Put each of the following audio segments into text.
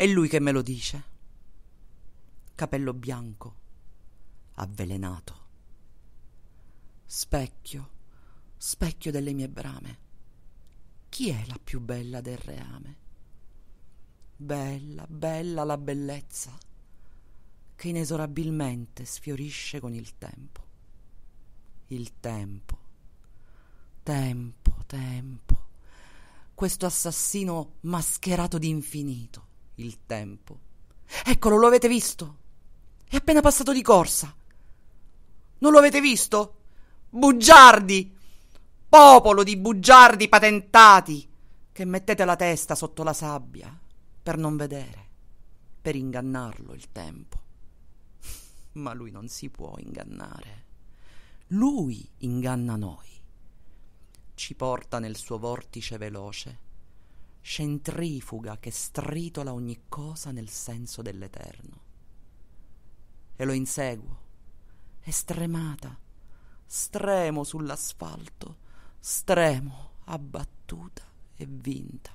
È lui che me lo dice. Capello bianco, avvelenato. Specchio, specchio delle mie brame. Chi è la più bella del reame? Bella, bella la bellezza che inesorabilmente sfiorisce con il tempo. Il tempo, tempo, tempo. Questo assassino mascherato d'infinito il tempo. Eccolo, lo avete visto? È appena passato di corsa. Non lo avete visto? Bugiardi! Popolo di bugiardi patentati che mettete la testa sotto la sabbia per non vedere, per ingannarlo il tempo. Ma lui non si può ingannare. Lui inganna noi. Ci porta nel suo vortice veloce centrifuga che stritola ogni cosa nel senso dell'eterno. E lo inseguo, estremata, stremo sull'asfalto, stremo, abbattuta e vinta,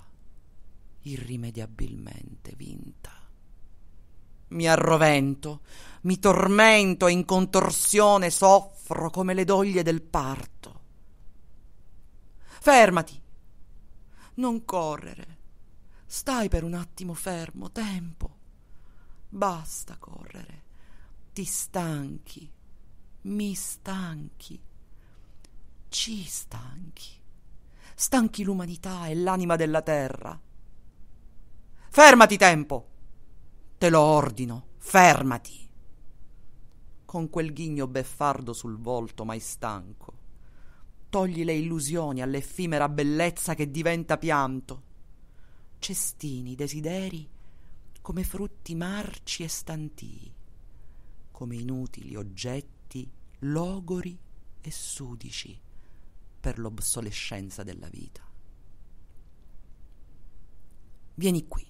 irrimediabilmente vinta. Mi arrovento, mi tormento e in contorsione soffro come le doglie del parto. Fermati, non correre. Stai per un attimo fermo, tempo. Basta correre. Ti stanchi. Mi stanchi. Ci stanchi. Stanchi l'umanità e l'anima della terra. Fermati tempo. Te lo ordino. Fermati. Con quel ghigno beffardo sul volto mai stanco togli le illusioni all'effimera bellezza che diventa pianto. Cestini desideri come frutti marci e stantii, come inutili oggetti logori e sudici per l'obsolescenza della vita. Vieni qui,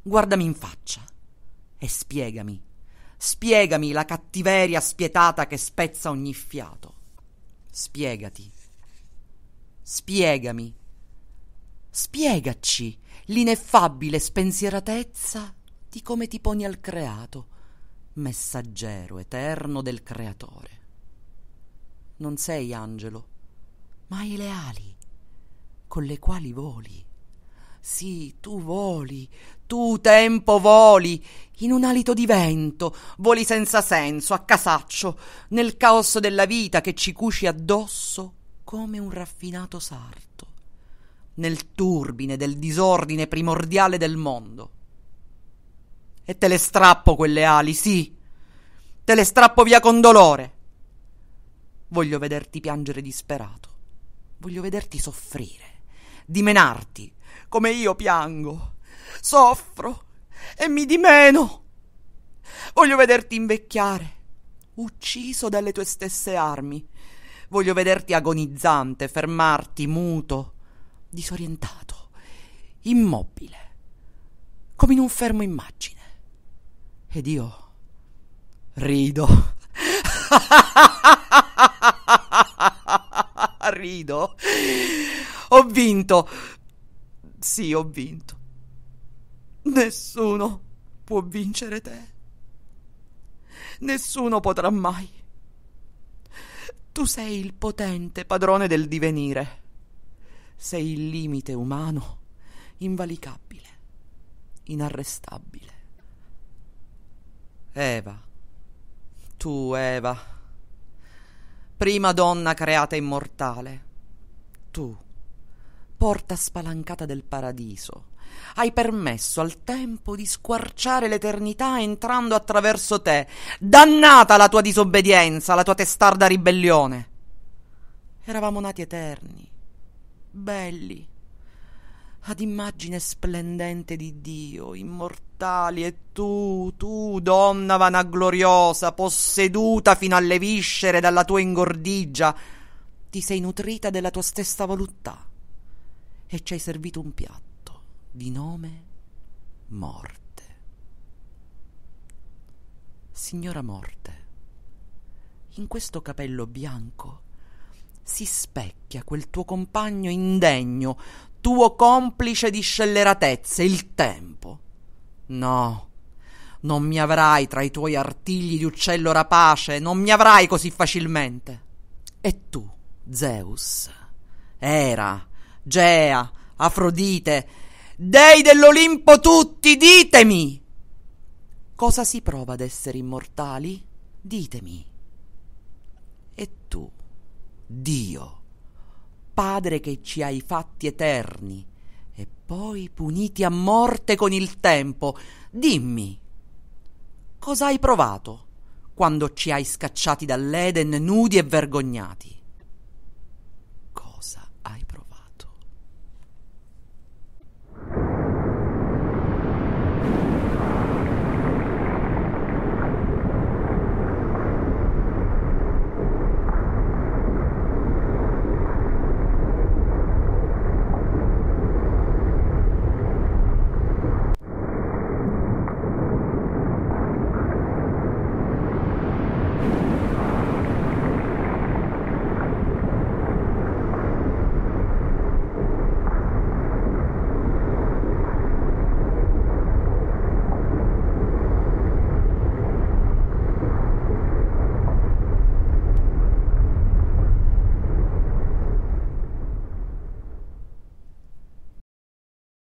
guardami in faccia e spiegami, spiegami la cattiveria spietata che spezza ogni fiato. Spiegati. Spiegami. Spiegaci l'ineffabile spensieratezza di come ti poni al creato, messaggero eterno del creatore. Non sei angelo, ma hai le ali con le quali voli. Sì, tu voli, tu tempo voli, in un alito di vento, voli senza senso, a casaccio, nel caos della vita che ci cuci addosso come un raffinato sarto, nel turbine del disordine primordiale del mondo. E te le strappo quelle ali, sì, te le strappo via con dolore. Voglio vederti piangere disperato, voglio vederti soffrire, dimenarti, come io piango, soffro e mi di meno. Voglio vederti invecchiare, ucciso dalle tue stesse armi. Voglio vederti agonizzante, fermarti, muto, disorientato, immobile, come in un fermo immagine. Ed io rido. rido. Ho vinto, sì, ho vinto. Nessuno può vincere te. Nessuno potrà mai. Tu sei il potente padrone del divenire. Sei il limite umano, invalicabile, inarrestabile. Eva, tu Eva, prima donna creata immortale, tu porta spalancata del paradiso. Hai permesso al tempo di squarciare l'eternità entrando attraverso te. Dannata la tua disobbedienza, la tua testarda ribellione. Eravamo nati eterni, belli, ad immagine splendente di Dio, immortali, e tu, tu, donna vanagloriosa, posseduta fino alle viscere dalla tua ingordigia, ti sei nutrita della tua stessa voluttà e ci hai servito un piatto di nome morte. Signora morte, in questo capello bianco si specchia quel tuo compagno indegno, tuo complice di scelleratezze, il tempo. No, non mi avrai tra i tuoi artigli di uccello rapace, non mi avrai così facilmente. E tu, Zeus, era Gea, Afrodite, dei dell'Olimpo tutti, ditemi! Cosa si prova ad essere immortali? Ditemi. E tu, Dio, Padre che ci hai fatti eterni e poi puniti a morte con il tempo, dimmi, cosa hai provato? quando ci hai scacciati dall'Eden nudi e vergognati.